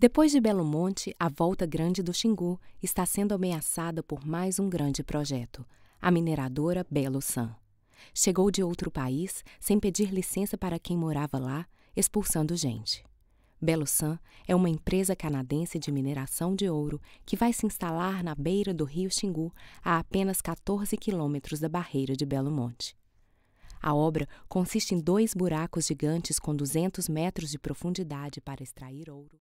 Depois de Belo Monte, a Volta Grande do Xingu está sendo ameaçada por mais um grande projeto, a mineradora Belo San. Chegou de outro país sem pedir licença para quem morava lá, expulsando gente. Belo San é uma empresa canadense de mineração de ouro que vai se instalar na beira do rio Xingu, a apenas 14 quilômetros da barreira de Belo Monte. A obra consiste em dois buracos gigantes com 200 metros de profundidade para extrair ouro.